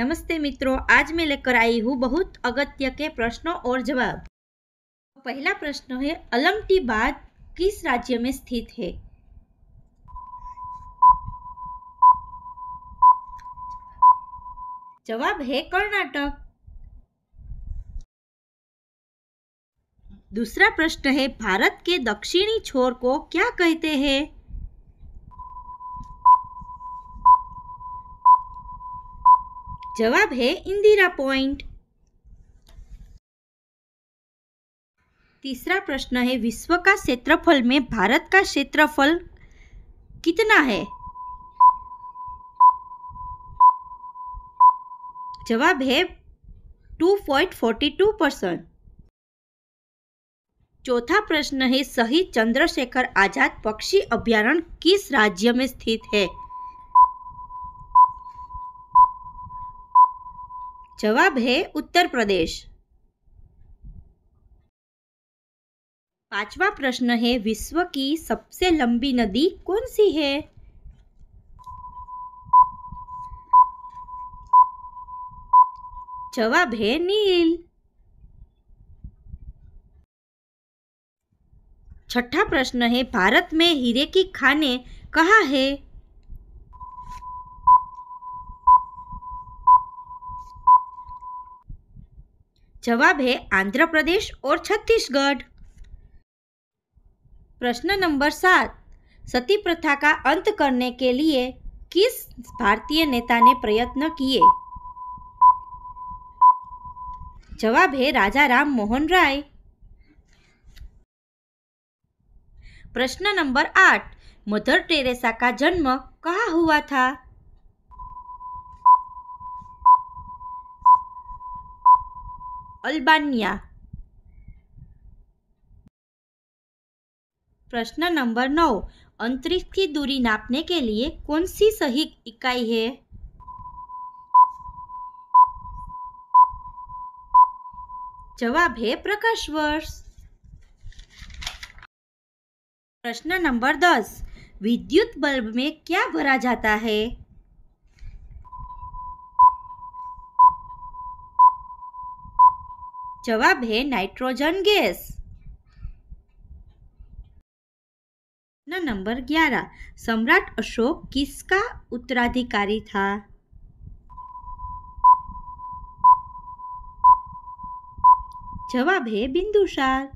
नमस्ते मित्रों आज मैं लेकर आई हूँ बहुत अगत्य के प्रश्नों और जवाब पहला प्रश्न है अलमटीबाद किस राज्य में स्थित है जवाब है कर्नाटक दूसरा प्रश्न है भारत के दक्षिणी छोर को क्या कहते हैं जवाब है इंदिरा पॉइंट तीसरा प्रश्न है विश्व का क्षेत्रफल में भारत का क्षेत्रफल कितना है जवाब है 2.42 परसेंट चौथा प्रश्न है शहीद चंद्रशेखर आजाद पक्षी अभ्यारण किस राज्य में स्थित है जवाब है उत्तर प्रदेश पांचवा प्रश्न है विश्व की सबसे लंबी नदी कौन सी है जवाब है नील छठा प्रश्न है भारत में हीरे की खाने कहा है जवाब है आंध्र प्रदेश और छत्तीसगढ़ प्रश्न नंबर सात सती प्रथा का अंत करने के लिए किस भारतीय नेता ने प्रयत्न किए जवाब है राजा राम मोहन राय प्रश्न नंबर आठ मदर टेरेसा का जन्म कहाँ हुआ था अल्बानिया प्रश्न नंबर नौ अंतरिक्ष की दूरी नापने के लिए कौन सी सही इकाई है जवाब है प्रकाश वर्ष प्रश्न नंबर दस विद्युत बल्ब में क्या भरा जाता है जवाब है नाइट्रोजन गैस नंबर ग्यारह सम्राट अशोक किसका उत्तराधिकारी था जवाब है बिंदुसार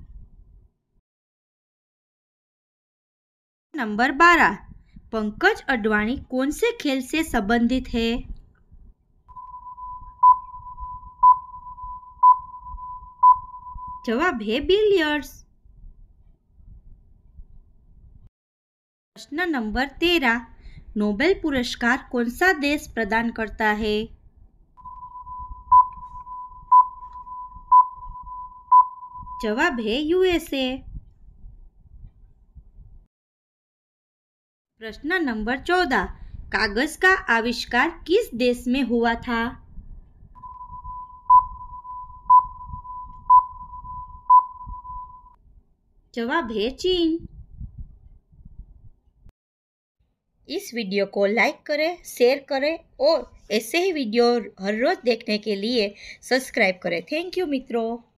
नंबर बारह पंकज अडवाणी कौन से खेल से संबंधित है जवाब है बिलियर्ड्स प्रश्न नंबर तेरा नोबेल पुरस्कार कौन सा देश प्रदान करता है जवाब है यूएसए प्रश्न नंबर चौदह कागज का आविष्कार किस देश में हुआ था जवाब है चीन इस वीडियो को लाइक करें शेयर करें और ऐसे ही वीडियो हर रोज़ देखने के लिए सब्सक्राइब करें थैंक यू मित्रों